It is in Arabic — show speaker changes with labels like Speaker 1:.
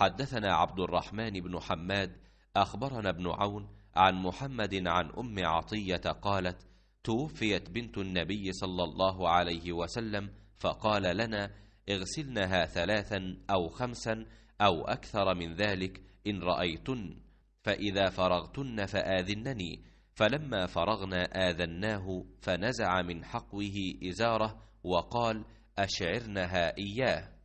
Speaker 1: حدثنا عبد الرحمن بن حماد أخبرنا ابن عون عن محمد عن أم عطية قالت توفيت بنت النبي صلى الله عليه وسلم فقال لنا اغسلنها ثلاثا أو خمسا أو أكثر من ذلك إن رأيتن فإذا فرغتن فآذنني فلما فرغنا آذناه فنزع من حقوه إزاره وقال أشعرنها
Speaker 2: إياه